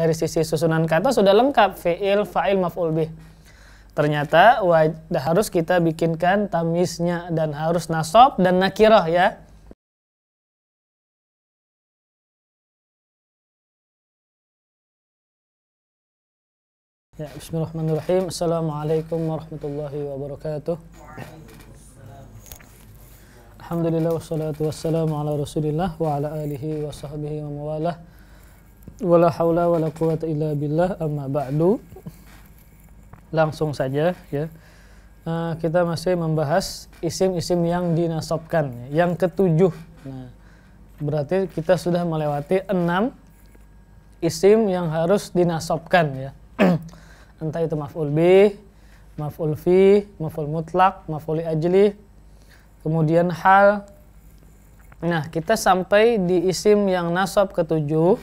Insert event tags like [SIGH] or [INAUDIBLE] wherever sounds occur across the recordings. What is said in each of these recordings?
dari sisi susunan kata sudah lengkap fiil fa'il maf'ul bih ternyata wajah, harus kita bikinkan tamisnya dan harus nasob dan nakirah ya Ya, Bismillahirrahmanirrahim. Assalamualaikum warahmatullahi wabarakatuh. Alhamdulillah wassalatu wassalamu ala rasulillah wa ala alihi wa sahbihi wa mawalah wala haula wala quwata illa billah amma ba'du langsung saja ya uh, kita masih membahas isim-isim yang dinasobkan ya. yang ketujuh nah berarti kita sudah melewati enam isim yang harus dinasobkan ya [CLEARS THROAT] entah itu maf'ul bi maf'ul fi maf'ul mutlak maf'ul ajli kemudian hal nah kita sampai di isim yang nasab ketujuh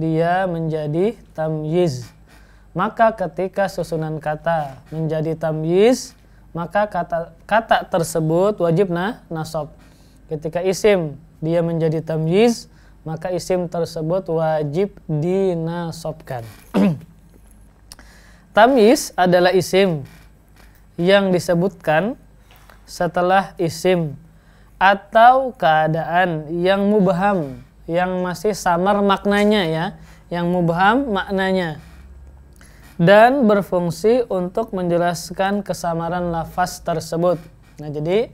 dia menjadi tamyiz. Maka ketika susunan kata menjadi tamyiz, maka kata kata tersebut wajib nah nasab. Ketika isim dia menjadi tamyiz, maka isim tersebut wajib dinasobkan. [CLEARS THROAT] tamyiz adalah isim yang disebutkan setelah isim atau keadaan yang mubaham yang masih samar maknanya ya, yang mubham maknanya dan berfungsi untuk menjelaskan kesamaran lafaz tersebut. Nah, jadi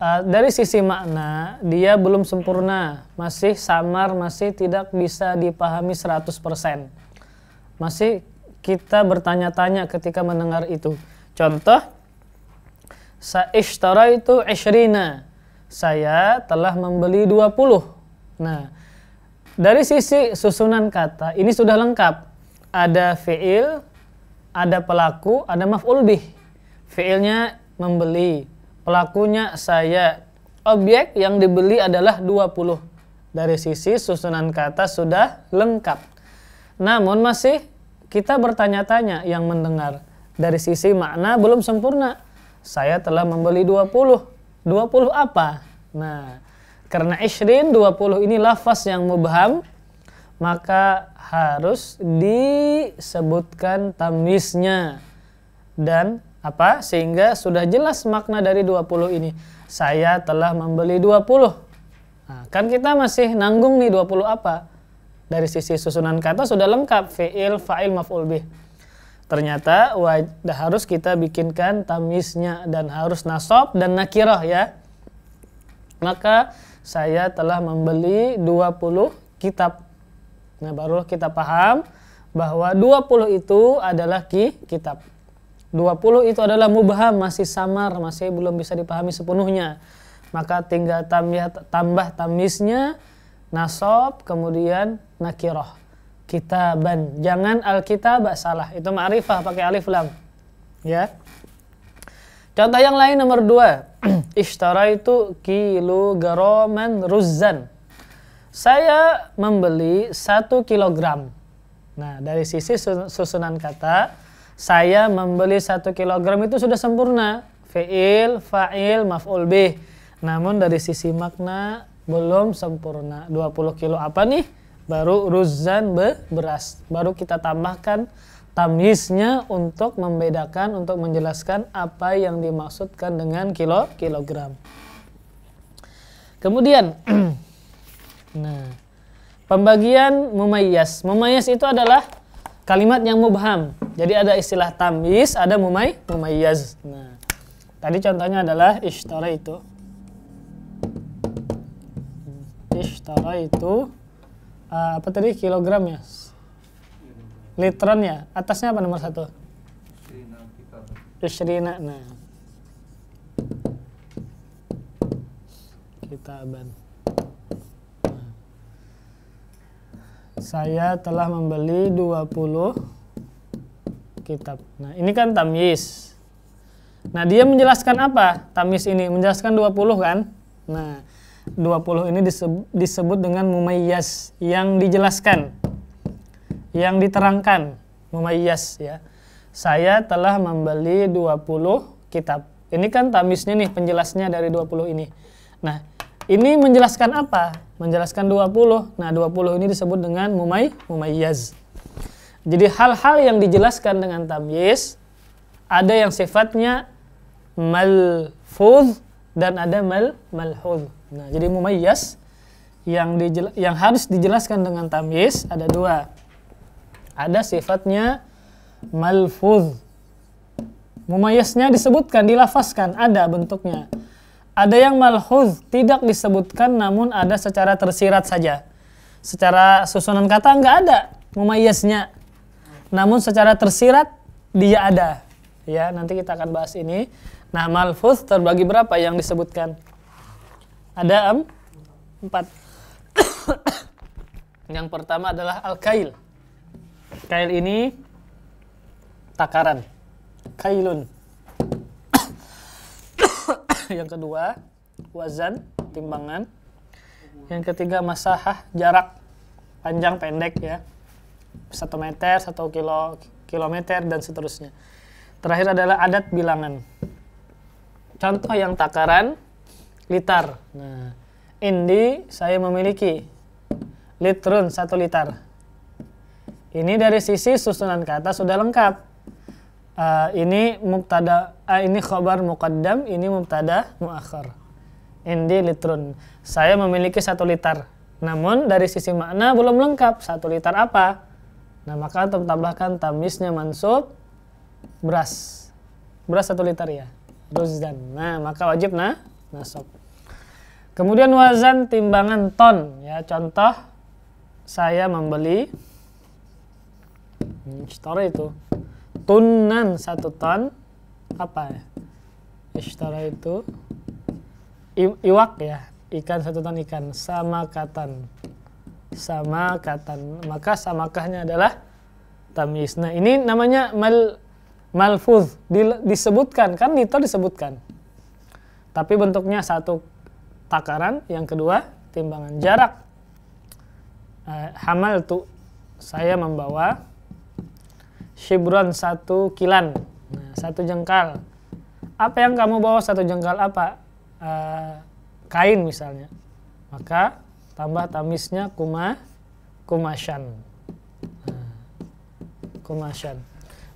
uh, dari sisi makna dia belum sempurna, masih samar, masih tidak bisa dipahami 100%. Masih kita bertanya-tanya ketika mendengar itu. Contoh Sa'ishtara itu ishrina. Saya telah membeli 20. Nah, dari sisi susunan kata, ini sudah lengkap. Ada fi'il, ada pelaku, ada maf'ul bih. Fi'ilnya membeli, pelakunya saya. Objek yang dibeli adalah 20. Dari sisi susunan kata sudah lengkap. Namun masih kita bertanya-tanya yang mendengar. Dari sisi makna belum sempurna. Saya telah membeli 20. 20 apa? Nah, karena ishrin 20 ini lafaz yang mubham, maka harus disebutkan tamisnya Dan apa? Sehingga sudah jelas makna dari 20 ini. Saya telah membeli 20. Nah, kan kita masih nanggung nih 20 apa? Dari sisi susunan kata sudah lengkap fi'il, fa'il, maf'ul bih. Ternyata wajah, harus kita bikinkan tamisnya dan harus nasob dan nakiroh ya. Maka saya telah membeli 20 kitab. Nah, barulah kita paham bahwa 20 itu adalah ki kitab. 20 itu adalah mubham, masih samar, masih belum bisa dipahami sepenuhnya. Maka tinggal tambah, tambah tamisnya nasob, kemudian nakiroh. Kitaban. Jangan alkitab salah. Itu ma'rifah pakai alif lam. Ya. Contoh yang lain nomor dua. [CLEARS THROAT] Ishtaraitu kilo garoman ruzan. Saya membeli satu kilogram. Nah, dari sisi susunan kata, saya membeli satu kilogram itu sudah sempurna. Fi'il, fa'il, maf'ul bih. Namun dari sisi makna belum sempurna. 20 kilo apa nih? Baru ruzan be, beras. Baru kita tambahkan tamyiznya untuk membedakan, untuk menjelaskan apa yang dimaksudkan dengan kilo kilogram. Kemudian, [CLEARS THROAT] nah, pembagian mumayyas. Mumayyas itu adalah kalimat yang mubham. Jadi ada istilah tamyiz, ada mumay, mumayyaz. Nah, tadi contohnya adalah ishtara itu. Hmm, ishtara itu ah, apa tadi kilogram ya? ya atasnya apa nomor satu Isrina nah kita nah. saya telah membeli 20 kitab nah ini kan tamyiz nah dia menjelaskan apa tamyiz ini menjelaskan 20 kan nah 20 ini disebut, disebut dengan mumayyaz yang dijelaskan yang diterangkan Mumayyas ya. Saya telah membeli 20 kitab. Ini kan tamisnya nih penjelasnya dari 20 ini. Nah, ini menjelaskan apa? Menjelaskan 20. Nah, 20 ini disebut dengan mumay mumayyaz. Jadi hal-hal yang dijelaskan dengan tamyiz ada yang sifatnya malfuz dan ada mal malhuz. Nah, jadi mumayyaz yang yang harus dijelaskan dengan tamyiz ada dua ada sifatnya malfuz. Mumayasnya disebutkan, dilafaskan, ada bentuknya. Ada yang malhuz, tidak disebutkan namun ada secara tersirat saja. Secara susunan kata nggak ada mumayasnya. Namun secara tersirat dia ada. Ya, nanti kita akan bahas ini. Nah, malfuz terbagi berapa yang disebutkan? Ada Empat. [COUGHS] yang pertama adalah al-kail. Kail ini takaran. Kailun. [COUGHS] yang kedua, wazan, timbangan. Yang ketiga, masahah, jarak panjang pendek ya. Satu meter, satu kilo, kilometer, dan seterusnya. Terakhir adalah adat bilangan. Contoh yang takaran, liter. Nah, ini saya memiliki litrun, satu liter. Ini dari sisi susunan kata sudah lengkap. Uh, ini mubtada uh, ini khobar muqaddam, ini mubtada muakhir. Indi litrun. Saya memiliki satu liter. Namun dari sisi makna belum lengkap. Satu liter apa? Nah maka antum tambahkan tamisnya mansub beras. Beras satu liter ya. Ruzdan. Nah maka wajib nah nasab. Kemudian wazan timbangan ton. Ya contoh saya membeli Ishtara hmm, itu tunan satu ton apa ya? Ishtara itu iwak ya ikan satu ton ikan sama katan sama katan maka samakahnya adalah tamis Nah ini namanya mal malfuz di, disebutkan kan itu disebutkan tapi bentuknya satu takaran yang kedua timbangan jarak eh, hamal tuh saya membawa Shibron satu kilan, nah, satu jengkal. Apa yang kamu bawa satu jengkal apa? Uh, kain misalnya. Maka tambah tamisnya kuma kumasyan. Nah, kumasyan.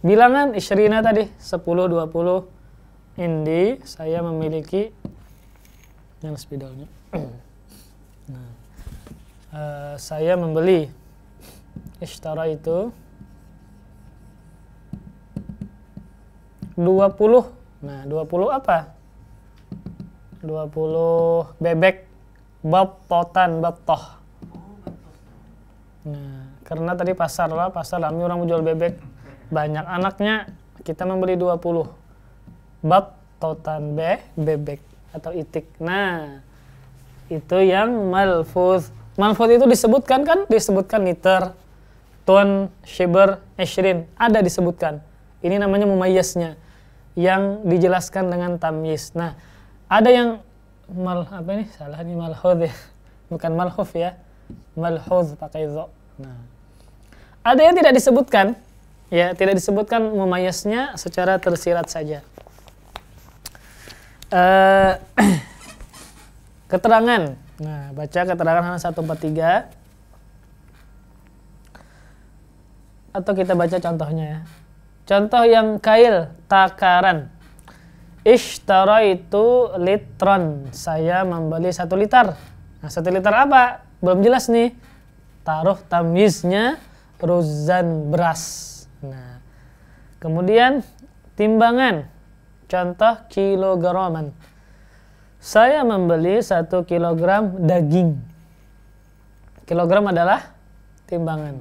Bilangan isyrina tadi 10 20 indi saya memiliki yang spidolnya. nah, uh, saya membeli istara itu 20. Nah, 20 apa? 20 bebek bab potan bab Nah, karena tadi pasar lah, pasar ramai orang menjual bebek. Banyak anaknya, kita membeli 20. Bab totan be, bebek atau itik. Nah, itu yang malfuz. Malfuz itu disebutkan kan? Disebutkan liter, ton, shiber, eshrin. Ada disebutkan. Ini namanya mumayasnya yang dijelaskan dengan tamyiz. Nah, ada yang mal apa ini? Salah ini malhud ya. [LAUGHS] Bukan malhuf ya. Malhud pakai dho. Nah. Ada yang tidak disebutkan ya, tidak disebutkan mumayasnya secara tersirat saja. Uh, [CLEARS THROAT] keterangan. Nah, baca keterangan halaman 143. Atau kita baca contohnya ya. Contoh yang kail takaran. Ishtara itu litron. Saya membeli satu liter. Nah, satu liter apa? Belum jelas nih. Taruh tamyiznya ruzan beras. Nah, kemudian timbangan. Contoh kilograman. Saya membeli satu kilogram daging. Kilogram adalah timbangan.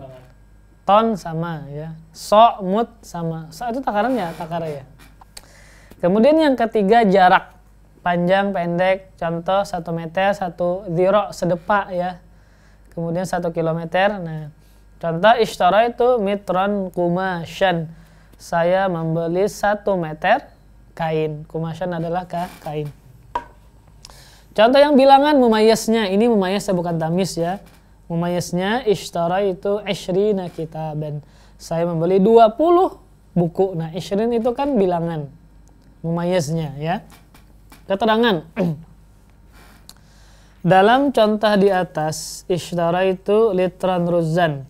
Ton sama ya so mut sama so itu takarannya takara ya kemudian yang ketiga jarak panjang pendek contoh satu meter satu zero sedepa ya kemudian satu kilometer nah contoh ishtara itu mitron kumashan saya membeli satu meter kain kumashan adalah kain contoh yang bilangan mumayasnya ini mumayas bukan tamis ya mumayasnya ishtara itu ashrina ben saya membeli 20 buku. Nah, ishrin itu kan bilangan. Mumayiznya ya. Keterangan. [CLEARS THROAT] Dalam contoh di atas, isyara itu litron ruzan.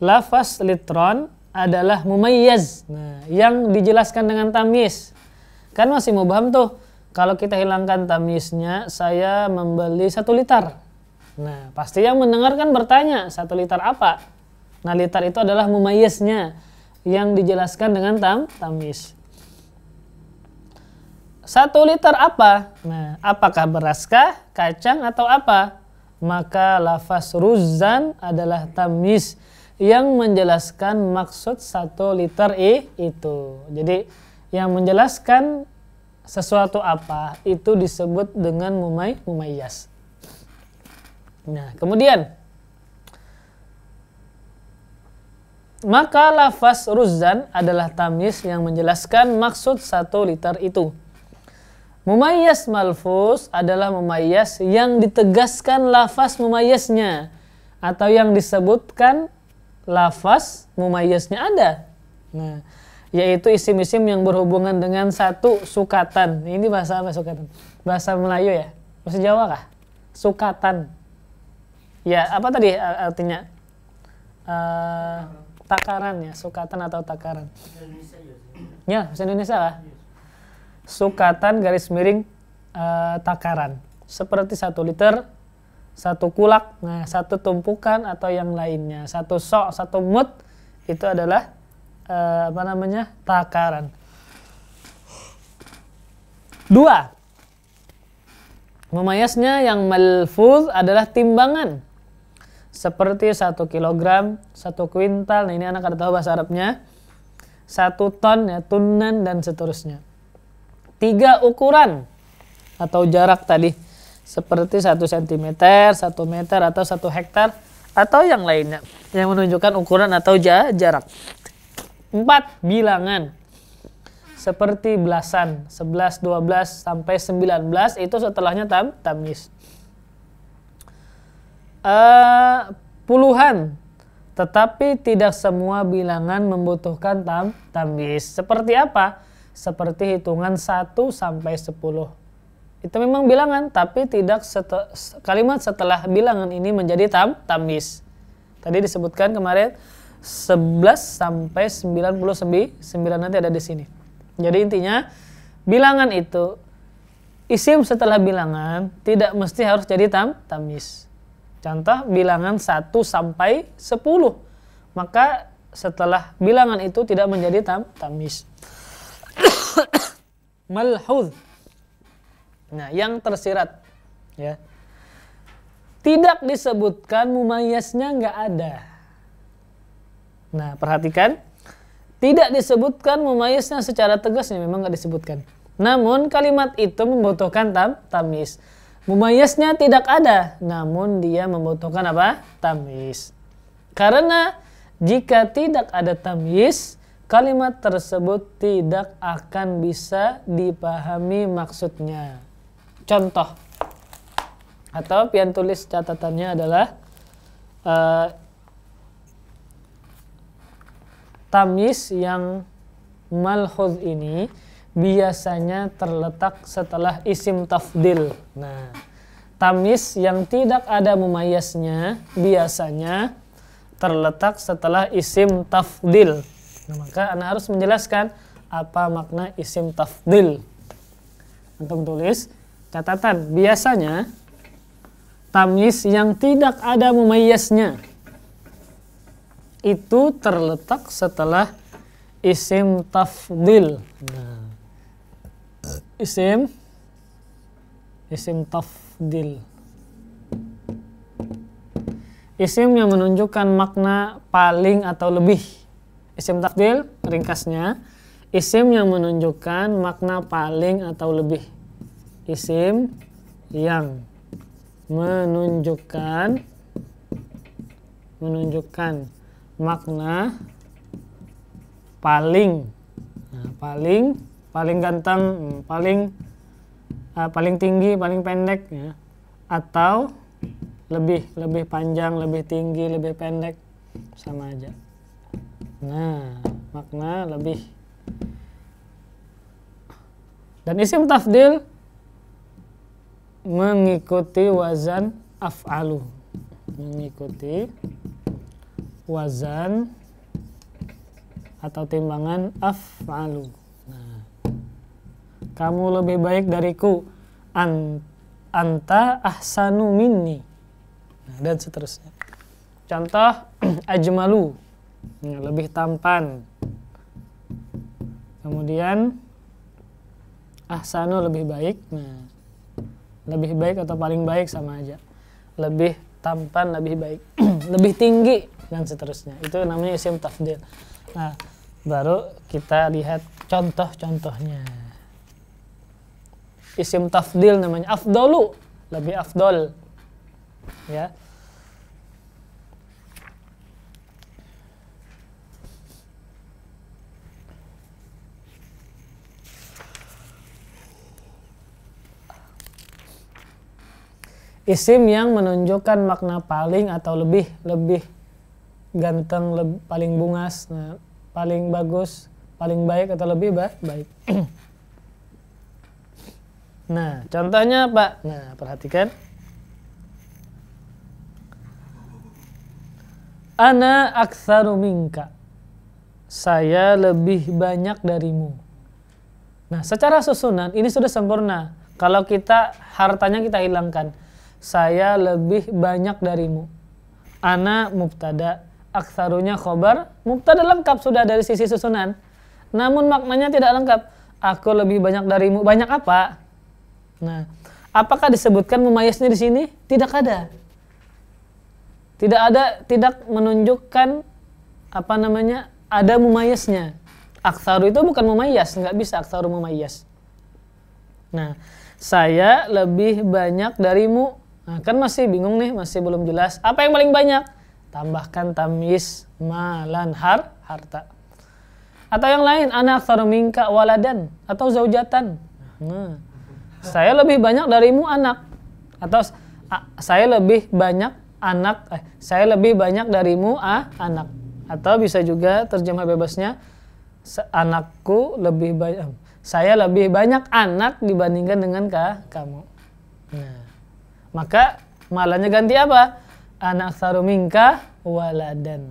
Lafaz litron adalah mumayyiz. Nah, yang dijelaskan dengan tamis. Kan masih mubham tuh. Kalau kita hilangkan tamisnya, saya membeli satu liter. Nah, pasti yang mendengarkan bertanya, satu liter apa? Nah, litar itu adalah mumayyiznya yang dijelaskan dengan tam tamis. Satu liter apa? Nah, apakah beraskah, kacang, atau apa? Maka lafaz ruzan adalah tamis yang menjelaskan maksud satu liter i itu. Jadi, yang menjelaskan sesuatu apa itu disebut dengan mumay mumayyas. Nah, kemudian Maka lafaz ruzan adalah tamis yang menjelaskan maksud satu liter itu. Mumayyas malfus adalah mumayyas yang ditegaskan lafaz mumayyasnya atau yang disebutkan lafaz mumayyasnya ada. Nah, yaitu isim-isim yang berhubungan dengan satu sukatan. Ini bahasa apa sukatan? Bahasa Melayu ya? Bahasa Jawa kah? Sukatan. Ya, apa tadi artinya? Uh, takaran ya, sukatan atau takaran ya bahasa ya, Indonesia lah sukatan garis miring uh, takaran seperti satu liter satu kulak nah satu tumpukan atau yang lainnya satu sok satu mut itu adalah uh, apa namanya takaran dua memayasnya yang malfuz adalah timbangan seperti satu kilogram, satu kuintal. Nah, ini anak ada tahu bahasa Arabnya. satu ton, ya, tunan, dan seterusnya. Tiga ukuran atau jarak tadi. Seperti satu sentimeter, satu meter, atau satu hektar atau yang lainnya. Yang menunjukkan ukuran atau jarak. Empat, bilangan. Seperti belasan, sebelas, dua belas sampai sembilan belas Itu setelahnya tam, tamis uh, puluhan tetapi tidak semua bilangan membutuhkan tam tamis. Seperti apa? Seperti hitungan 1 sampai 10. Itu memang bilangan, tapi tidak setel kalimat setelah bilangan ini menjadi tam tamis. Tadi disebutkan kemarin 11 sampai 99 sembilan. nanti ada di sini. Jadi intinya bilangan itu isim setelah bilangan tidak mesti harus jadi tam tamis. Contoh bilangan 1 sampai 10. Maka setelah bilangan itu tidak menjadi tam tamis. [COUGHS] Malhud. Nah, yang tersirat ya. Tidak disebutkan mumayasnya nggak ada. Nah, perhatikan. Tidak disebutkan mumayasnya secara tegas, memang nggak disebutkan. Namun kalimat itu membutuhkan tam tamis. Mumayasnya tidak ada, namun dia membutuhkan apa? Tamis. Karena jika tidak ada tamis, kalimat tersebut tidak akan bisa dipahami maksudnya. Contoh atau pian tulis catatannya adalah uh, tamis yang malhud ini biasanya terletak setelah isim tafdil. Nah, tamis yang tidak ada mumayasnya biasanya terletak setelah isim tafdil. Nah, maka Anda harus menjelaskan apa makna isim tafdil. Untuk tulis catatan biasanya tamis yang tidak ada mumayasnya itu terletak setelah isim tafdil. Nah, isim isim tafdil isim yang menunjukkan makna paling atau lebih isim tafdil ringkasnya isim yang menunjukkan makna paling atau lebih isim yang menunjukkan menunjukkan makna paling nah, paling paling ganteng, hmm, paling uh, paling tinggi, paling pendek ya. Atau lebih lebih panjang, lebih tinggi, lebih pendek sama aja. Nah, makna lebih dan isim tafdil mengikuti wazan af'alu mengikuti wazan atau timbangan af'alu kamu lebih baik dariku an anta ahsanu minni nah, dan seterusnya contoh [CLEARS THROAT] ajmalu lebih tampan kemudian ahsanu lebih baik nah lebih baik atau paling baik sama aja lebih tampan lebih baik [CLEARS THROAT] lebih tinggi dan seterusnya itu namanya isim tafdil nah baru kita lihat contoh-contohnya isim tafdil namanya afdalu lebih afdol ya isim yang menunjukkan makna paling atau lebih lebih ganteng lebih, paling bungas nah, paling bagus paling baik atau lebih baik [CLEARS THROAT] Nah, contohnya apa? Nah, perhatikan. Ana aksaru minka. Saya lebih banyak darimu. Nah, secara susunan ini sudah sempurna. Kalau kita hartanya kita hilangkan. Saya lebih banyak darimu. Ana mubtada, aksarunya khobar, mubtada lengkap sudah dari sisi susunan. Namun maknanya tidak lengkap. Aku lebih banyak darimu. Banyak apa? Nah, apakah disebutkan memayasnya di sini? Tidak ada. Tidak ada, tidak menunjukkan apa namanya ada mumayasnya. Aksaru itu bukan mumayas, nggak bisa aksaru mumayas. Nah, saya lebih banyak darimu. Nah, kan masih bingung nih, masih belum jelas. Apa yang paling banyak? Tambahkan tamis malan har harta. Atau yang lain, anak aksaru minka waladan atau zaujatan. Nah, saya lebih banyak darimu anak atau saya lebih banyak anak eh, saya lebih banyak darimu ah anak atau bisa juga terjemah bebasnya anakku lebih banyak saya lebih banyak anak dibandingkan dengan kah, kamu nah maka malahnya ganti apa anak sarumingka waladan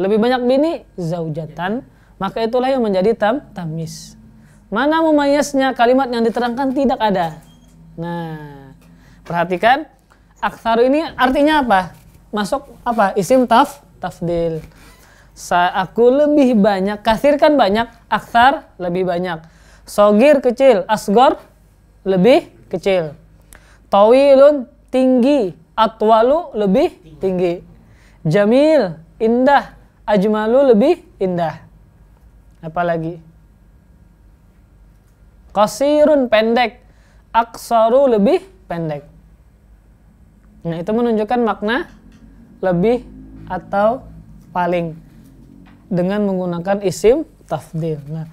lebih banyak bini zaujatan maka itulah yang menjadi tam tamis Mana mumayasnya kalimat yang diterangkan tidak ada. Nah, perhatikan aktsaru ini artinya apa? Masuk apa? Isim taf tafdil. Sa aku lebih banyak, kasir kan banyak, aksar lebih banyak. Sogir kecil, asgor lebih kecil. Tawilun tinggi, atwalu lebih tinggi. Jamil indah, ajmalu lebih indah. Apalagi? Kasirun pendek. Aksaru lebih pendek. Nah, itu menunjukkan makna lebih atau paling dengan menggunakan isim tafdil. Nah,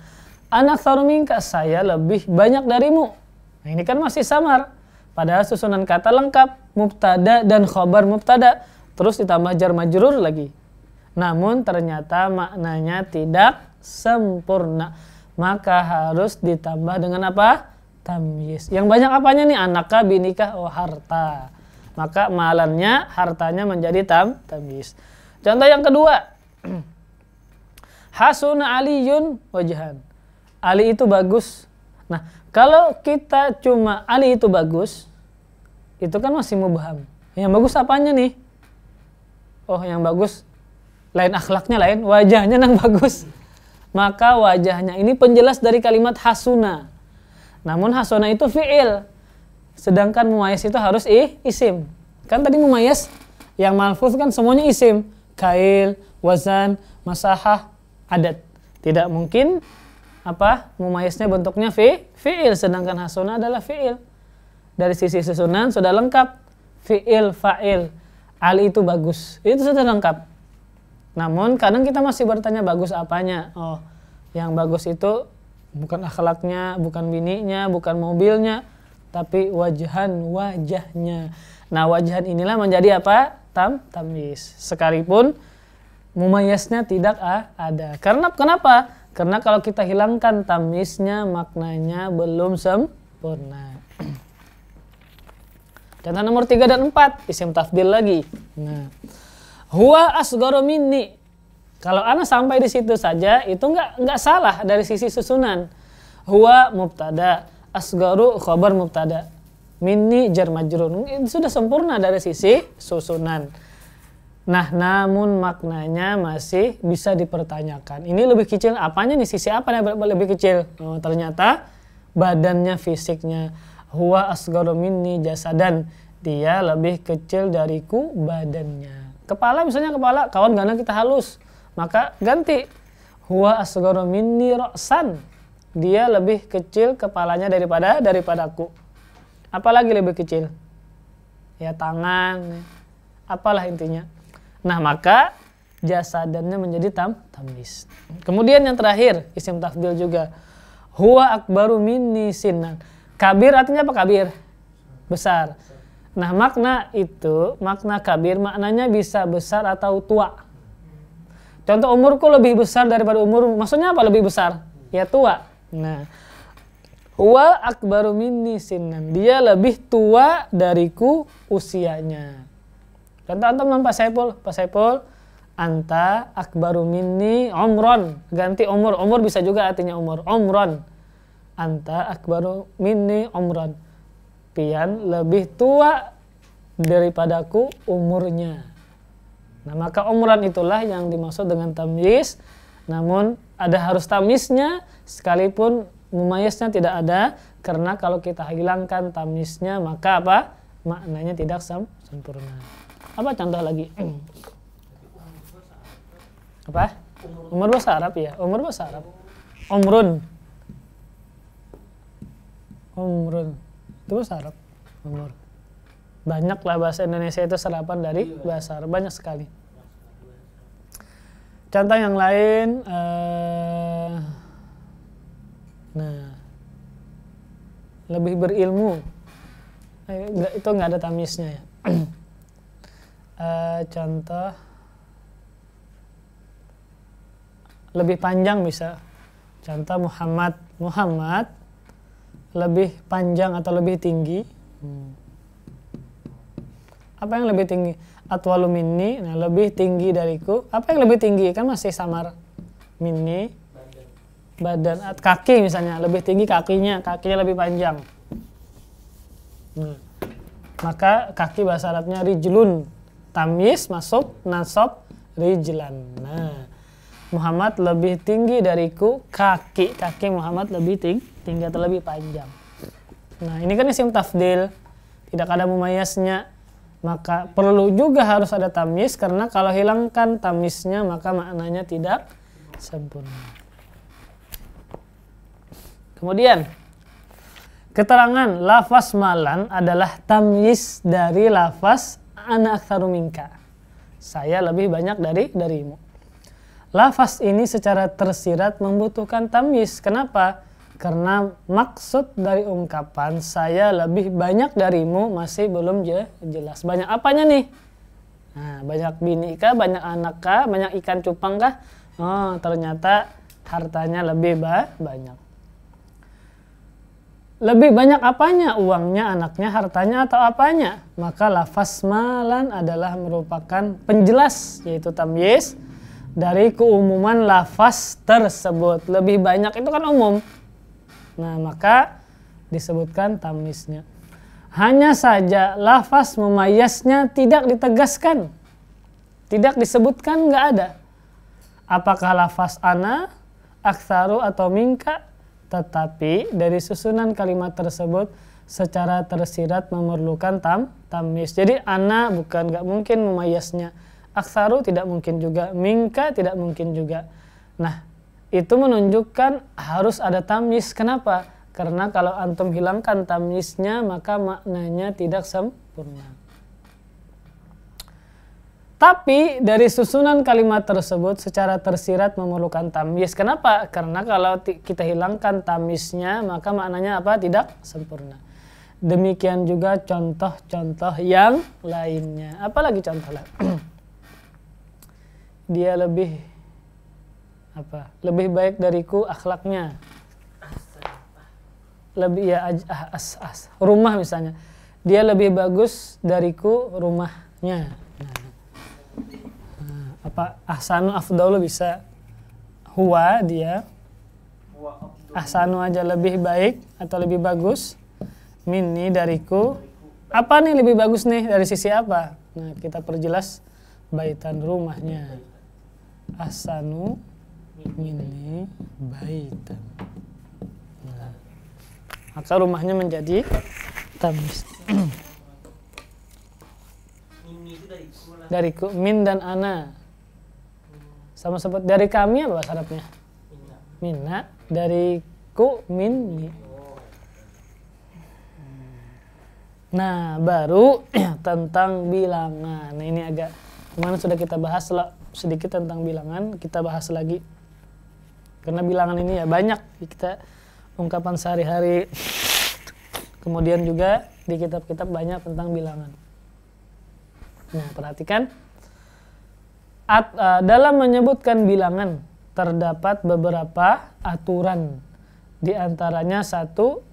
anak minka saya lebih banyak darimu. Nah, ini kan masih samar. Padahal susunan kata lengkap, mubtada dan khobar mubtada, terus ditambah jar majrur lagi. Namun ternyata maknanya tidak sempurna maka harus ditambah dengan apa? Tamyiz. Yang banyak apanya nih? Anakkah, binikah, oh harta. Maka malannya, hartanya menjadi tam, tamyiz. Contoh yang kedua. [CLEARS THROAT] Hasuna aliyun wajahan. Ali itu bagus. Nah, kalau kita cuma Ali itu bagus, itu kan masih mubaham. Yang bagus apanya nih? Oh, yang bagus lain akhlaknya lain, wajahnya yang bagus maka wajahnya ini penjelas dari kalimat hasuna. Namun hasuna itu fi'il. Sedangkan mumayas itu harus ih, isim. Kan tadi mumayas yang malfuz kan semuanya isim. Kail, wazan, masahah, adat. Tidak mungkin apa mumayasnya bentuknya fi, fi'il sedangkan hasuna adalah fi'il. Dari sisi susunan sudah lengkap. Fi'il, fa'il. Al itu bagus. Itu sudah lengkap. Namun kadang kita masih bertanya bagus apanya. Oh, yang bagus itu bukan akhlaknya, bukan bininya, bukan mobilnya, tapi wajahan wajahnya. Nah, wajahan inilah menjadi apa? Tam tamis. Sekalipun mumayasnya tidak ah, ada. Karena kenapa? Karena kalau kita hilangkan tamisnya, maknanya belum sempurna. Contoh nomor 3 dan 4, isim tafdil lagi. Nah, Hua asgoro minni. Kalau ana sampai di situ saja itu nggak nggak salah dari sisi susunan. Hua mubtada, asgoro khobar mubtada. Minni jar majrun. sudah sempurna dari sisi susunan. Nah, namun maknanya masih bisa dipertanyakan. Ini lebih kecil apanya nih? Sisi apa yang lebih kecil? Oh, ternyata badannya, fisiknya. Huwa asgaru minni jasadan. Dia lebih kecil dariku badannya. Kepala misalnya kepala kawan karena kita halus, maka ganti huwa asgoro minni ra'san. Dia lebih kecil kepalanya daripada daripadaku. Apalagi lebih kecil? Ya tangan. Apalah intinya. Nah, maka jasadannya menjadi tam tamis. Kemudian yang terakhir isim tafdil juga huwa akbaru minni sinan. Kabir artinya apa kabir? Besar. Nah, makna itu, makna kabir, maknanya bisa besar atau tua. Contoh umurku lebih besar daripada umur, maksudnya apa lebih besar? Ya tua. Nah, wa akbaru minni sinan. Dia lebih tua dariku usianya. Contoh antum nampak Saipul, Pak Saipul, anta akbaru minni umron. Ganti umur, umur bisa juga artinya umur. Umron. Anta akbaru minni umron pian lebih tua daripadaku umurnya. Nah, maka umuran itulah yang dimaksud dengan tamyiz. Namun ada harus tamyiznya sekalipun mumayisnya tidak ada karena kalau kita hilangkan tamyiznya maka apa? maknanya tidak sem sempurna. Apa contoh lagi? [CLEARS THROAT] apa? Umur bahasa Arab ya. Umur bahasa Arab. Umrun. Umrun. Itu Arab Bang banyak lah bahasa Indonesia itu serapan dari iya. bahasa Arab banyak sekali contoh yang lain uh, nah lebih berilmu eh, itu nggak ada tamisnya ya uh, [CLEARS THROAT] contoh lebih panjang bisa contoh Muhammad Muhammad lebih panjang atau lebih tinggi. Hmm. Apa yang lebih tinggi? Atwalu minni, nah lebih tinggi dariku. Apa yang lebih tinggi? Kan masih samar. mini badan, badan kaki misalnya, lebih tinggi kakinya, kakinya lebih panjang. Hmm. Maka kaki bahasa Arabnya rijlun. Tamyiz masuk, nasab, rijlan. Nah. Muhammad lebih tinggi dariku, kaki kaki Muhammad lebih ting tinggi atau lebih panjang. Nah, ini kan isim tafdil, tidak ada mumayasnya. Maka perlu juga harus ada tamis karena kalau hilangkan tamisnya maka maknanya tidak sempurna. Kemudian keterangan lafaz malan adalah tamyiz dari lafaz anak aktsaru Saya lebih banyak dari darimu lafaz ini secara tersirat membutuhkan tamyiz. Kenapa? Karena maksud dari ungkapan saya lebih banyak darimu masih belum jelas. Banyak apanya nih? Nah, banyak bini kah? Banyak anak kah? Banyak ikan cupang kah? Oh, ternyata hartanya lebih ba banyak. Lebih banyak apanya? Uangnya, anaknya, hartanya, atau apanya? Maka lafaz malan adalah merupakan penjelas, yaitu tamyiz dari keumuman lafaz tersebut. Lebih banyak itu kan umum. Nah, maka disebutkan tamisnya. Hanya saja lafaz memayasnya tidak ditegaskan. Tidak disebutkan, nggak ada. Apakah lafaz ana, aksaru, atau mingka? Tetapi dari susunan kalimat tersebut secara tersirat memerlukan tam, tamis. Jadi ana bukan, nggak mungkin memayasnya aksaru tidak mungkin juga, mingka tidak mungkin juga. Nah, itu menunjukkan harus ada tamis. Kenapa? Karena kalau antum hilangkan tamisnya, maka maknanya tidak sempurna. Tapi dari susunan kalimat tersebut secara tersirat memerlukan tamis. Kenapa? Karena kalau kita hilangkan tamisnya, maka maknanya apa? Tidak sempurna. Demikian juga contoh-contoh yang lainnya. Apalagi contoh lain. [CLEARS THROAT] dia lebih apa lebih baik dariku akhlaknya lebih ya ah, as, as rumah misalnya dia lebih bagus dariku rumahnya nah. apa ahsanu afdalu bisa huwa dia ahsanu aja lebih baik atau lebih bagus mini dariku apa nih lebih bagus nih dari sisi apa nah kita perjelas baitan rumahnya ahsanu minni baitan. Nah, maka rumahnya menjadi tamis. ku, min dan ana. Sama sebut dari kami apa bahasa Arabnya? Minna. dari Dariku, minni. Nah, baru [CLEARS THROAT] tentang bilangan. Nah, ini agak kemarin sudah kita bahas sedikit tentang bilangan kita bahas lagi karena bilangan ini ya banyak kita ungkapan sehari-hari [LAUGHS] kemudian juga di kitab-kitab banyak tentang bilangan nah perhatikan At, uh, dalam menyebutkan bilangan terdapat beberapa aturan di antaranya satu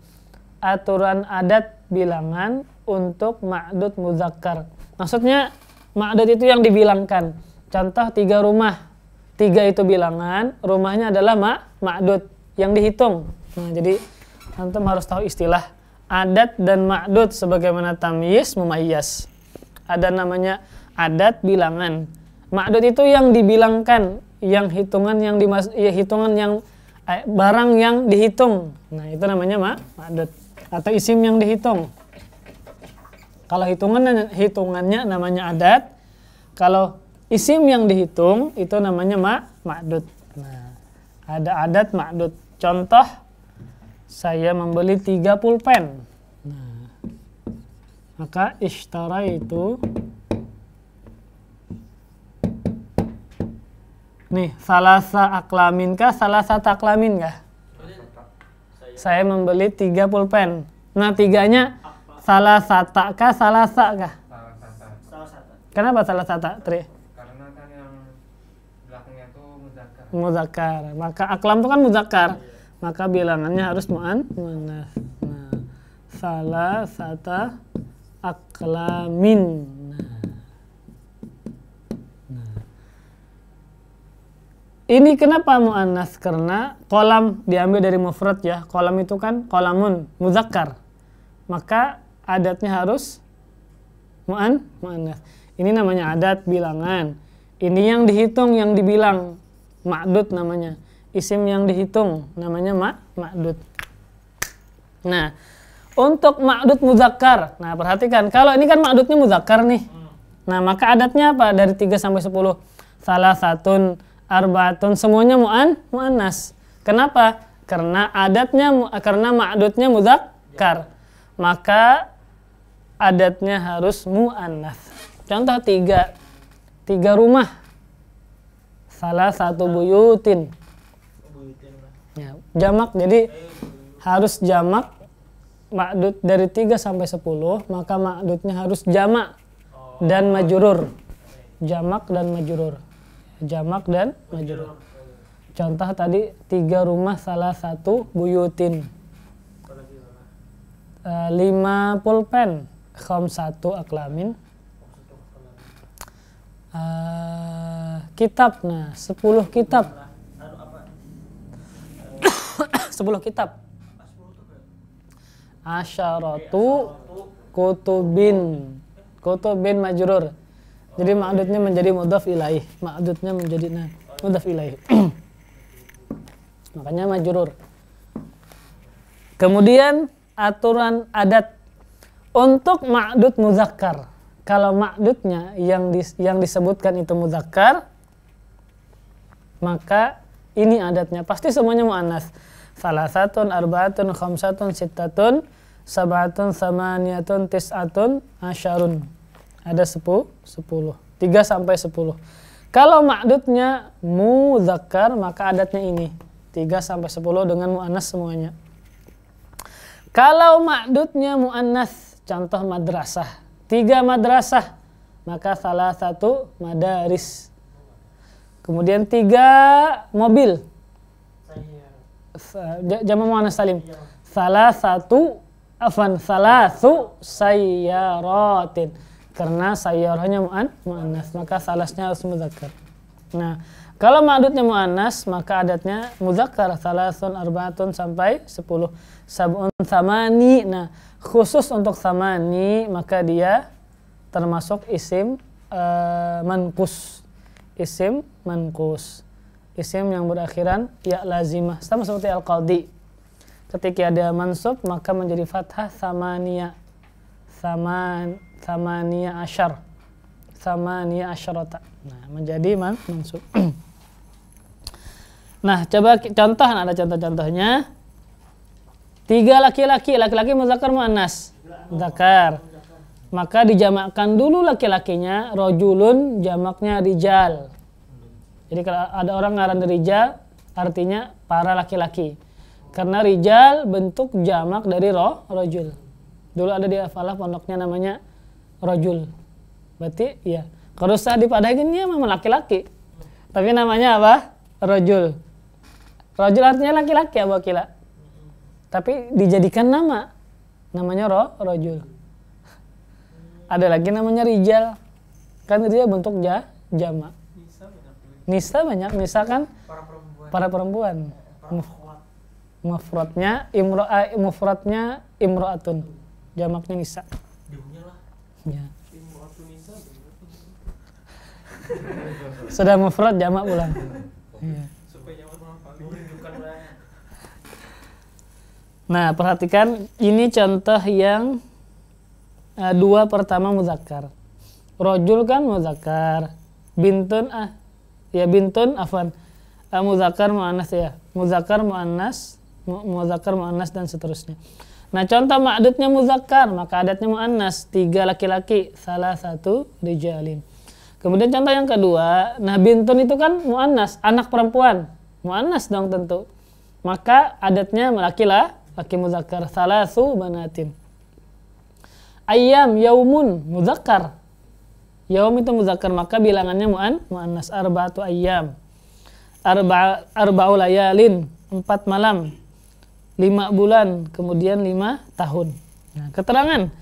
aturan adat bilangan untuk ma'dud muzakkar maksudnya ma'dud itu yang dibilangkan Contoh tiga rumah. Tiga itu bilangan, rumahnya adalah ma ma'dud yang dihitung. Nah, jadi antum harus tahu istilah adat dan ma'dud sebagaimana tamyiz mumayyas. Ada namanya adat bilangan. Ma'dud itu yang dibilangkan, yang hitungan yang di ya, hitungan yang eh, barang yang dihitung. Nah, itu namanya ma ma'dud atau isim yang dihitung. Kalau hitungan hitungannya namanya adat. Kalau isim yang dihitung itu namanya ma ma'dud. Nah, ada adat ma'dud. Contoh saya membeli tiga pulpen. Nah, maka ishtara itu Nih, salasa aklamin kah? Salasa taklamin kah? Saya membeli tiga pulpen. Nah, tiganya salah sata kah? Salah kah? Salah Kenapa salah satak, Tri? mudakar maka aklam itu kan mudakar maka bilangannya harus mu'an nah salah sata aklamin nah. Ini kenapa mu'annas? Karena kolam diambil dari mufrad ya. Kolam itu kan kolamun, muzakkar. Maka adatnya harus mu'an, mu'annas. Ini namanya adat bilangan. Ini yang dihitung, yang dibilang makdud namanya isim yang dihitung namanya mak makdud nah untuk makdud muzakkar nah perhatikan kalau ini kan makdudnya muzakkar nih nah maka adatnya apa dari 3 sampai 10 salah satun arbatun semuanya mu'an mu'anas kenapa karena adatnya karena makdutnya muzakkar maka adatnya harus mu'annas contoh tiga tiga rumah salah satu buyutin. Ya, jamak jadi harus jamak makdut dari 3 sampai 10 maka makdutnya harus jamak dan majurur jamak dan majurur jamak dan majurur contoh tadi tiga rumah salah satu buyutin e, lima pulpen kom satu aklamin eh, kitab. Nah, sepuluh kitab. Anu, [COUGHS] sepuluh kitab. Asyaratu kutubin. Kutubin majurur, Jadi ma'adudnya menjadi mudhaf ilaih. ma'adudnya menjadi nah, mudhaf ilaih. [COUGHS] Makanya majurur. Kemudian aturan adat untuk ma'dud muzakkar. Kalau ma'dudnya yang dis, yang disebutkan itu muzakkar, maka ini adatnya pasti semuanya muannas salasatun arbaatun khamsatun sittatun sabatun samaniatun tis'atun asyarun ada sepuluh sepuluh tiga sampai sepuluh kalau ma'dudnya muzakkar maka adatnya ini tiga sampai sepuluh dengan muannas semuanya kalau ma'dudnya muannas contoh madrasah tiga madrasah maka salah satu madaris Kemudian tiga mobil. Jamu mana salim. Iya. Salah satu afan salah satu sayyaratin. Karena sayyarahnya mu'an, muanas, Maka salasnya harus muzakkar. Nah, kalau madudnya muanas maka adatnya muzakkar. Salasun, arbaatun, sampai sepuluh. Sab'un, samani. Nah, khusus untuk samani, maka dia termasuk isim uh, eh, mankus isim mankus isim yang berakhiran ya lazimah sama seperti al qadi ketika ada mansub maka menjadi fathah samania saman samania ashar samania asharata nah menjadi man mansub [CLEARS THROAT] nah coba contoh nah, ada contoh-contohnya tiga laki-laki laki-laki muzakkar muannas muzakkar maka dijamakkan dulu laki-lakinya rojulun jamaknya rijal jadi kalau ada orang ngaran rijal artinya para laki-laki karena rijal bentuk jamak dari roh rojul dulu ada di afalah pondoknya namanya rojul berarti ya kalau usah dipadahinnya memang laki-laki tapi namanya apa rojul rojul artinya laki-laki ya kila tapi dijadikan nama namanya roh rojul ada lagi namanya rijal. Kan dia bentuk ja, jama. Nisa banyak, nisa kan para perempuan. Para perempuan. Eh, mufradnya imro'a mufradnya imro'atun. Jamaknya nisa. Ya. [LAUGHS] Sudah mufrad jamak ulang. Iya. Nah, perhatikan ini contoh yang Eh, dua pertama muzakkar. Rojul kan muzakkar. Bintun ah ya bintun afan. Uh, eh, muzakkar muannas ya. Muzakkar muannas, mu muzakkar muannas dan seterusnya. Nah, contoh ma'dudnya muzakkar, maka adatnya muannas, tiga laki-laki, salah satu dijalin. Kemudian contoh yang kedua, nah bintun itu kan muannas, anak perempuan. Muannas dong tentu. Maka adatnya laki-laki, laki muzakkar, salah su banatin Ayam yaumun muzakkar. Yaum itu muzakkar maka bilangannya mu'an mu'annas arba'atu ayam Arba, arba'u layalin, empat malam. Lima bulan, kemudian lima tahun. Nah, keterangan.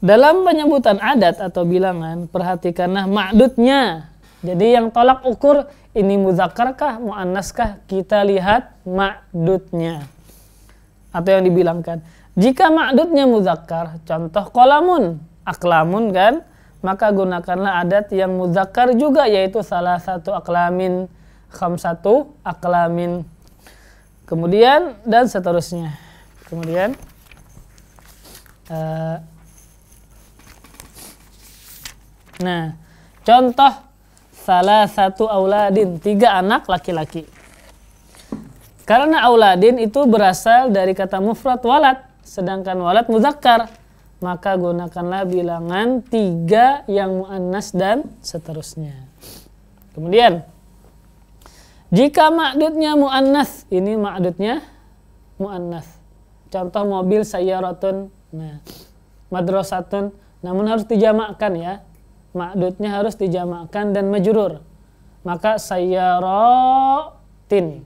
Dalam penyebutan adat atau bilangan, perhatikanlah ma'dudnya. Jadi yang tolak ukur ini muzakarkah, mu'annaskah, kita lihat ma'dudnya. Atau yang dibilangkan. Jika ma'dudnya muzakkar, contoh kolamun, aklamun kan, maka gunakanlah adat yang muzakkar juga yaitu salah satu aklamin, satu, aklamin. Kemudian dan seterusnya. Kemudian uh, Nah, contoh salah satu auladin, tiga anak laki-laki. Karena auladin itu berasal dari kata mufrad walad sedangkan walad muzakkar maka gunakanlah bilangan tiga yang muannas dan seterusnya. Kemudian jika ma'dudnya muannas, ini ma'dudnya muannas. Contoh mobil saya sayyaratun, nah madrasatun, namun harus dijamakkan ya. Ma'dudnya harus dijamakkan dan majurur Maka saya sayyaratin.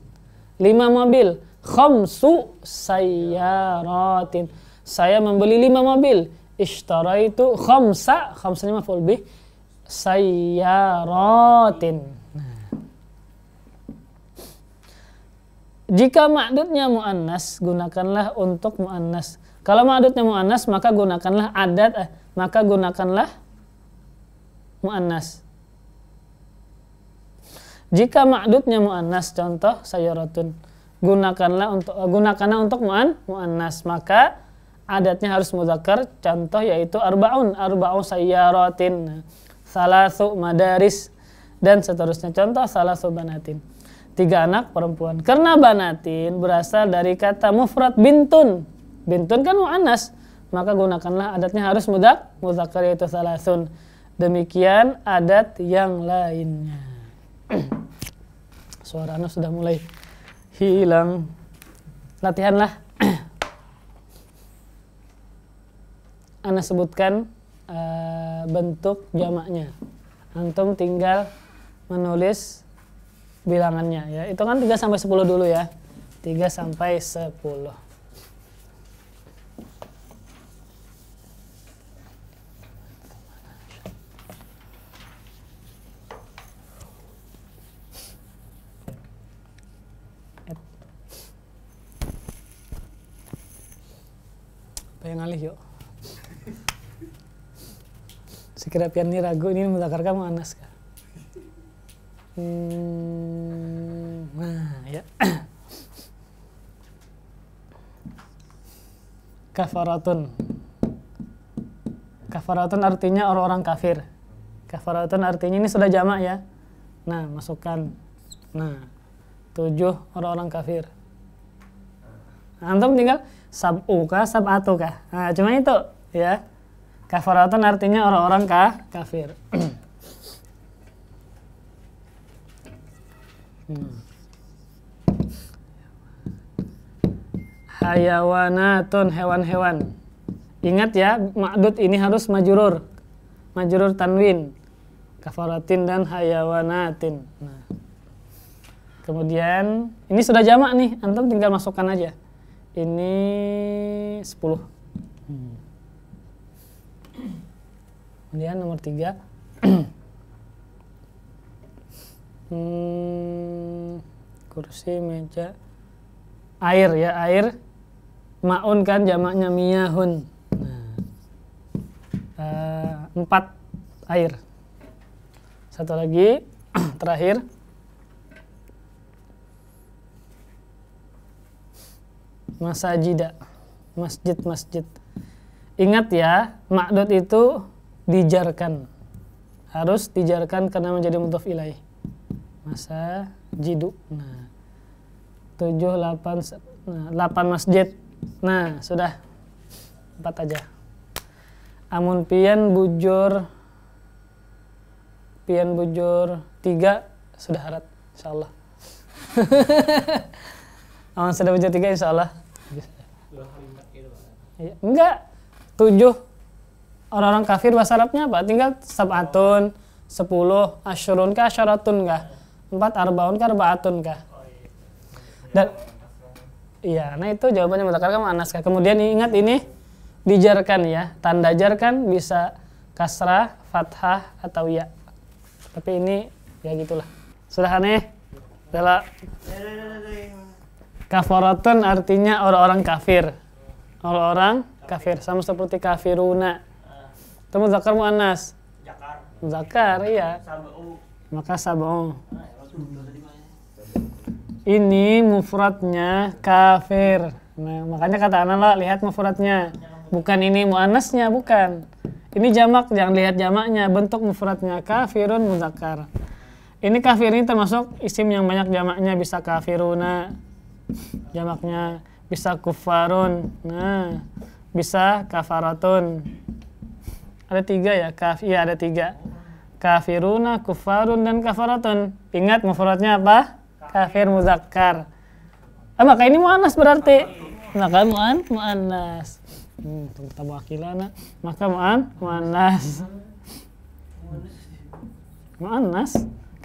Lima mobil khamsu sayyaratin. Saya membeli lima mobil. Ishtaraitu itu khamsa, khamsanya maf'ul bih sayyaratin. Jika ma'dudnya mu'annas, gunakanlah untuk mu'annas. Kalau ma'dudnya mu'annas, maka gunakanlah adat, eh, maka gunakanlah mu'annas. Jika ma'dudnya mu'annas, contoh sayyaratun gunakanlah untuk eh, gunakanlah untuk mu'an mu'annas maka adatnya harus muzakkar contoh yaitu arbaun arba'u sayyaratin salasu madaris dan seterusnya contoh salasu banatin tiga anak perempuan karena banatin berasal dari kata mufrad bintun bintun kan mu'annas maka gunakanlah adatnya harus mudak muzakkar yaitu salasun demikian adat yang lainnya [CLEARS THROAT] suara anak sudah mulai hilang latihanlah Anda sebutkan uh, bentuk jamaknya antum tinggal menulis bilangannya ya itu kan 3 sampai 10 dulu ya 3 sampai 10 Bayang ngalih yuk. Sekiranya ini ragu ini mutakar kamu anas kah? Hmm, nah ya. [CLEARS THROAT] Kafaratun. Kafaratun artinya orang-orang kafir. Kafaratun artinya ini sudah jamak ya. Nah, masukkan. Nah, tujuh orang-orang kafir antum tinggal sabuka atuka nah cuma itu ya kafaratun artinya orang-orang kah kafir hmm. hayawanatun hewan-hewan ingat ya makdud ini harus majurur majurur tanwin kafaratin dan hayawanatin nah. kemudian ini sudah jamak nih antum tinggal masukkan aja ini 10 hmm. kemudian nomor 3 [CLEARS THROAT] hmm, kursi meja air ya air maun kan jamaknya miyahun nah, uh, eh, 4 air satu lagi [CLEARS THROAT] terakhir masajida masjid-masjid ingat ya makdud itu dijarkan harus dijarkan karena menjadi mutaf ilaih masa jidu nah tujuh delapan delapan nah, masjid nah sudah empat aja amun pian bujur pian bujur tiga sudah harap insyaallah [LAUGHS] Aman sudah baca tiga insya Allah. Iya. Enggak, tujuh orang-orang kafir bahasa Arabnya apa? Tinggal sabatun, sepuluh, asyurun kah, asyaratun kah, empat arbaun kah, arbaatun kah. Dan iya, nah itu jawabannya mutakar kamu anas kah. Kemudian ingat ini dijarkan ya, tanda jarkan bisa kasrah, fathah atau ya. Tapi ini ya gitulah. Sudah aneh? Udah Kafaratun artinya orang-orang kafir. Orang-orang kafir sama seperti kafiruna. Temu zakar muannas. Zakar, iya. Maka sab'u. Ini mufratnya kafir. Nah, makanya kata Ana lihat mufratnya, Bukan ini muanasnya bukan. Ini jamak, jangan lihat jamaknya. Bentuk mufratnya kafirun zakar. Ini kafir ini termasuk isim yang banyak jamaknya bisa kafiruna, jamaknya bisa kufarun nah bisa kafaratun ada tiga ya kaf iya ada tiga kafiruna kufarun dan kafaratun ingat mufradnya apa kafir muzakkar ah, maka ini muannas berarti maka muan muannas hmm, tabu akilana maka muan muannas muannas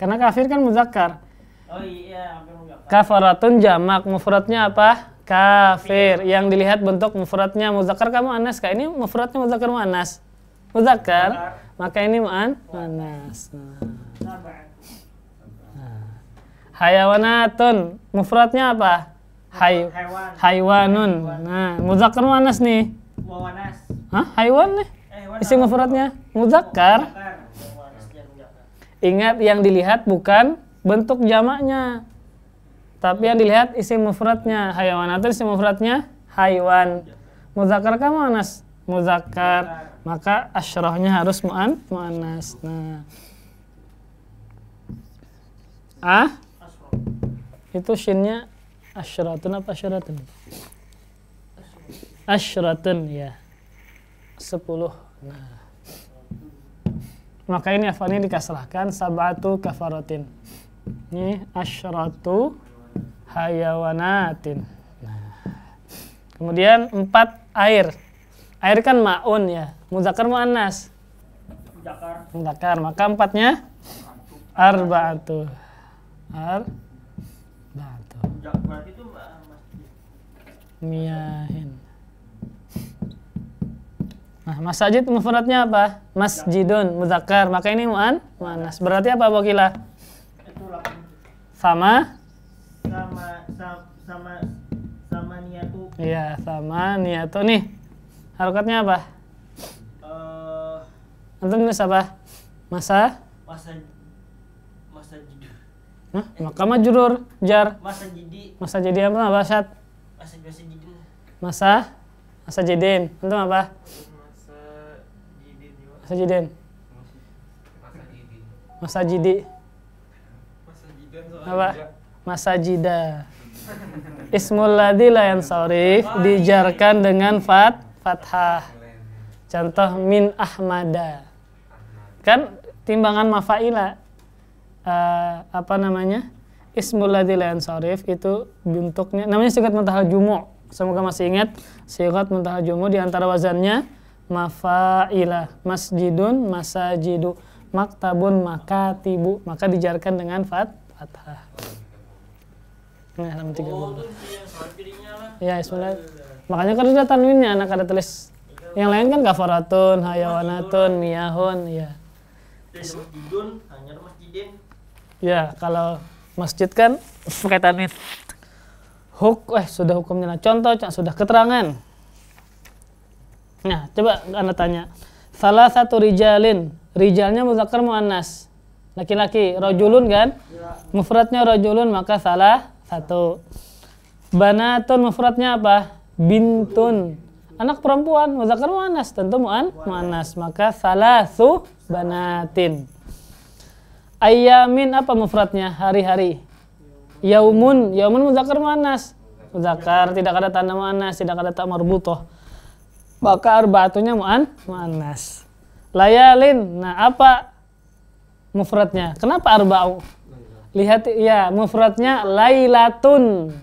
karena kafir kan muzakkar Oh iya, Kafaratun jamak, mufradnya apa? Kafir. Iya. Yang dilihat bentuk mufradnya muzakkar kamu anas kak. Ini mufradnya muzakkar muannas. Muzakkar, maka ini muan an nah. nah. Hayawanatun, mufradnya apa? Hay Haywanun. Nah, muzakkar mu nih. ni. Hah? Haywan nih? Eh, Isi mufradnya muzakkar. Ingat yang dilihat bukan bentuk jamaknya. Tapi yang dilihat isim mufradnya. atau isi mufradnya haiwan. Muzakkar kamu anas Muzakkar. Maka asyrohnya harus mu'an muanas Nah. Ah? Itu shinnya asyratun apa asyratun? Asyratun ya. Sepuluh. Nah. Maka ini afani dikasrahkan sabatu kafaratin ini asyaratu hayawanatin. Nah. Kemudian empat air. Air kan maun ya, muzakar muannas. Muzakar. Maka empatnya arba'atu. Ar. Berarti Miyahin. Nah, masjid mufradnya apa? Masjidun muzakar. Maka ini muan muannas. Berarti apa, wakilah sama sama sama sama, sama niatu iya sama niatu nih harokatnya apa uh, antum nulis apa masa masa masa jidur Hah? Eh, maka majurur jar masa jadi masa jadi apa apa syat masa masa jidur masa masa jidin antum apa masa jidin masa jidin masa jidi apa masajida ismul ladhi la yansarif dijarkan dengan fat fathah contoh min ahmada kan timbangan mafaila uh, apa namanya ismul ladhi la yansarif itu bentuknya namanya sigat muntahal jumu semoga masih ingat sigat muntahal jumu di antara wazannya mafaila masjidun masajidu maktabun makatibu maka dijarkan dengan fat Fathah. Nah, halaman 30. Oh, itu iya, Makanya kan sudah tanwinnya, anak ada tulis. Yang lain kan kafaratun, hayawanatun, miyahun, iya. iya. Masjidun, hanya masjidin. Ya, kalau masjid kan pakai tanwin. Huk, eh sudah hukumnya Contoh, sudah keterangan. Nah, coba Anda tanya. Salah satu rijalin, rijalnya muzakkar muannas laki-laki rojulun kan ya. mufradnya rojulun maka salah satu banatun mufradnya apa bintun anak perempuan muzakkar muannas tentu muan muannas maka salah su banatin ayamin apa mufradnya hari-hari yaumun yaumun muzakkar muannas muzakkar tidak ada tanda muannas tidak ada tak marbutoh maka arba'atunya muan muannas layalin nah apa mufradnya. Kenapa arba'u? Lihat ya, mufradnya lailatun.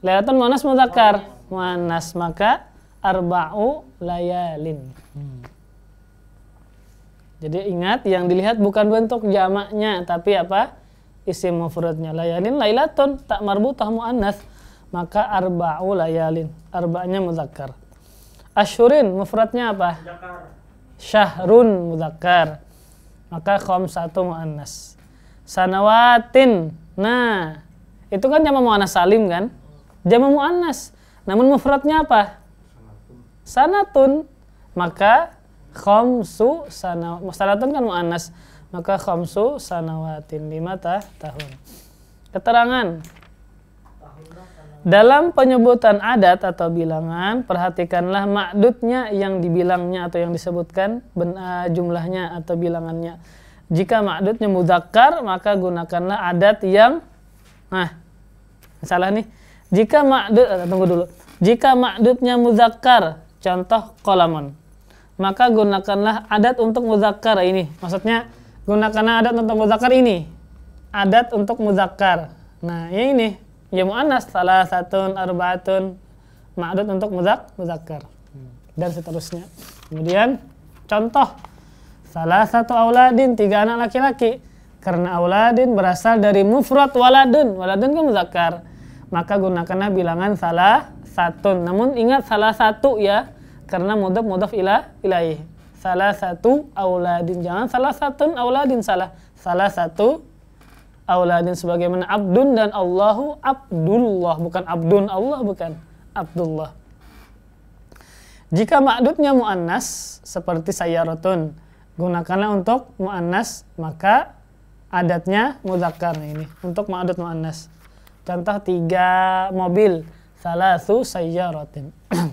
Lailatun muannas mudzakkar. Muannas maka arba'u layalin. Jadi ingat yang dilihat bukan bentuk jamaknya tapi apa? isi mufradnya layalin lailatun tak marbutah muannas maka arba'u layalin. Arba'nya mudzakkar. Asyurin mufradnya apa? Syahrun mudzakkar maka satu muannas sanawatin nah itu kan jama muannas salim kan jama muannas namun mufradnya apa sanatun maka khamsu sanawatin. sanatun kan muannas maka su sanawatin lima tah tahun keterangan dalam penyebutan adat atau bilangan, perhatikanlah makdudnya yang dibilangnya atau yang disebutkan eh, jumlahnya atau bilangannya. Jika makdudnya mudakar, maka gunakanlah adat yang nah, salah nih. Jika makdud eh, tunggu dulu. Jika makdudnya mudakar, contoh kolamun. Maka gunakanlah adat untuk mudakar ini. Maksudnya gunakanlah adat untuk mudakar ini. Adat untuk mudakar. Nah, ya ini ya mu'annas salah satu arbaatun ma'adud untuk muzak muzakkar dan seterusnya kemudian contoh salah satu auladin tiga anak laki-laki karena auladin berasal dari mufrad waladun waladun kan muzakkar maka gunakanlah bilangan salah satu namun ingat salah satu ya karena mudaf mudaf ilah ilaih salah satu auladin jangan salah satu auladin salah salah satu auladin sebagaimana abdun dan Allahu Abdullah bukan abdun Allah bukan Abdullah jika makdudnya mu'annas seperti sayaratun gunakanlah untuk mu'annas maka adatnya muzakkar ini untuk makdud mu'annas contoh tiga mobil salasu sayyaratin [CLEARS THROAT]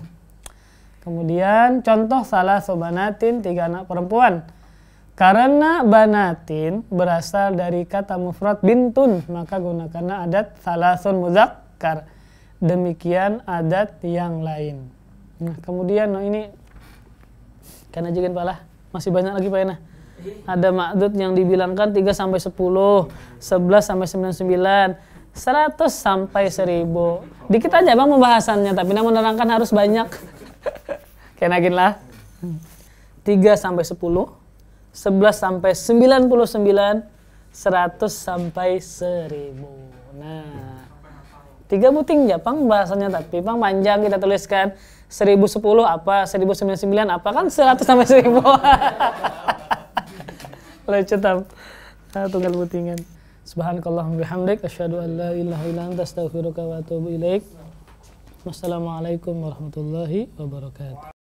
kemudian contoh salah sobanatin tiga anak perempuan karena banatin berasal dari kata mufrad bintun, maka gunakanlah adat salasun muzakkar. Demikian adat yang lain. Nah, kemudian no, oh, ini karena jangan palah masih banyak lagi Pak Ada makdud yang dibilangkan 3 sampai 10, 11 sampai 99, 100 sampai 1000. Dikit aja Bang pembahasannya, tapi namun menerangkan harus banyak. [LAUGHS] Kenakinlah. 3 sampai 10, 11 sampai 99, 100 sampai 1000. Nah, tiga buting Pang bahasanya tapi Pang panjang kita tuliskan 1010 apa, 1099 apa kan 100 sampai 1000. [LAUGHS] Lucu tam. Nah, tunggal butingan. Subhanakallahumma bihamdik asyhadu an la ilaha illa anta astaghfiruka wa atubu ilaik. Wassalamualaikum warahmatullahi wabarakatuh.